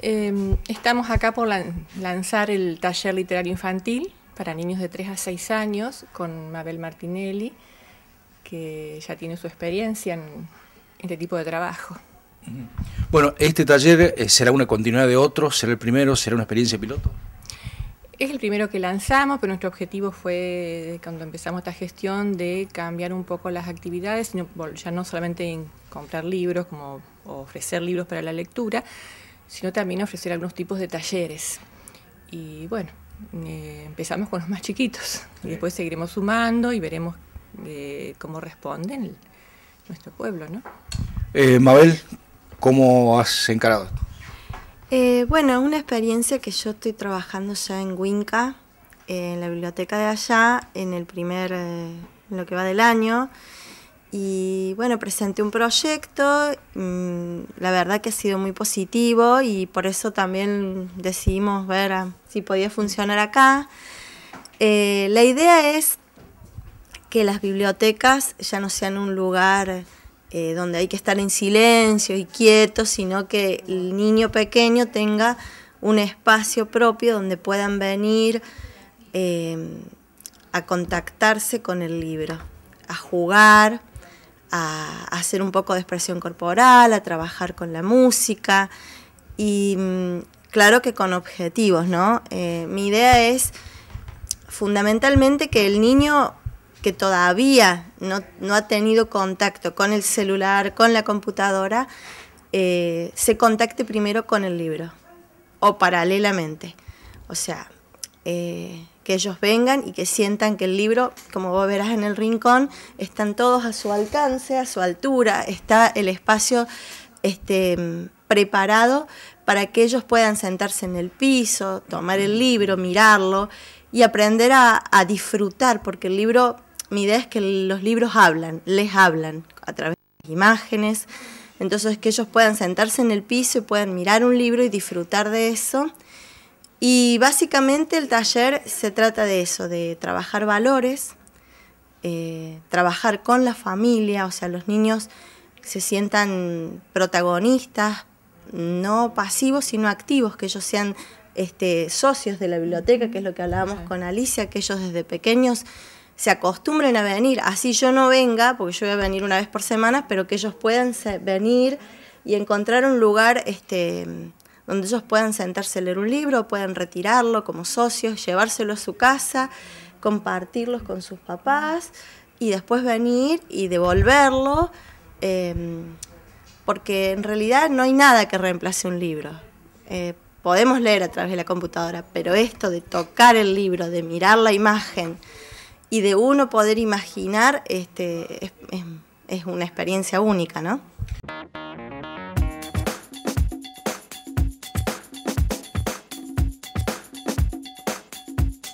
Em, estamos acá por lanzar el taller literario infantil para niños de 3 a 6 años con Mabel Martinelli, que ya tiene su experiencia en, este tipo de trabajo. Bueno, ¿este taller eh, será una continuidad de otros? ¿Será el primero? ¿Será una experiencia piloto? Es el primero que lanzamos, pero nuestro objetivo fue, cuando empezamos esta gestión, de cambiar un poco las actividades, ya no solamente en comprar libros como, ofrecer libros para la lectura, sino también ofrecer algunos tipos de talleres. Y bueno, eh, empezamos con los más chiquitos y después seguiremos sumando y veremos eh, cómo responden nuestro pueblo. ¿no? Eh, Mabel, ¿cómo has encarado esto? bueno, una experiencia que yo estoy trabajando ya en Winca, en la biblioteca de allá, en el primer, en lo que va del año. Y bueno, presenté un proyecto, mm, la verdad que ha sido muy positivo y por eso también decidimos ver si podía funcionar acá. Eh, la idea es que las bibliotecas ya no sean un lugar eh, donde hay que estar en silencio y quieto, sino que el niño pequeño tenga un espacio propio donde puedan venir eh, a contactarse con el libro, a jugar a hacer un poco de expresión corporal, a trabajar con la música y mm, claro que con objetivos, ¿no? Eh, mi idea es fundamentalmente que el niño que todavía no, ha tenido contacto con el celular, con la computadora, eh, se contacte primero con el libro o paralelamente. O sea, eh, que ellos vengan y que sientan que el libro, como vos verás en el rincón, están todos a su alcance, a su altura, está el espacio este, preparado para que ellos puedan sentarse en el piso, tomar el libro, mirarlo y aprender a, a disfrutar, porque el libro, mi idea es que los libros hablan, les hablan a través de las imágenes, entonces que ellos puedan sentarse en el piso y puedan mirar un libro y disfrutar de eso y básicamente el taller se trata de eso, de trabajar valores, eh, trabajar con la familia, o sea, los niños se sientan protagonistas, no pasivos, sino activos, que ellos sean este, socios de la biblioteca, que es lo que hablábamos con Alicia, que ellos desde pequeños se acostumbren a venir, así yo no venga, porque yo voy a venir una vez por semana, pero que ellos puedan venir y encontrar un lugar este, donde ellos puedan sentarse a leer un libro, puedan retirarlo como socios, llevárselo a su casa, compartirlos con sus papás y después venir y devolverlo, em, porque en realidad no hay nada que reemplace un libro. Eh, podemos leer a través de la computadora, pero esto de tocar el libro, de mirar la imagen y de uno poder imaginar, este, es una experiencia única, ¿no?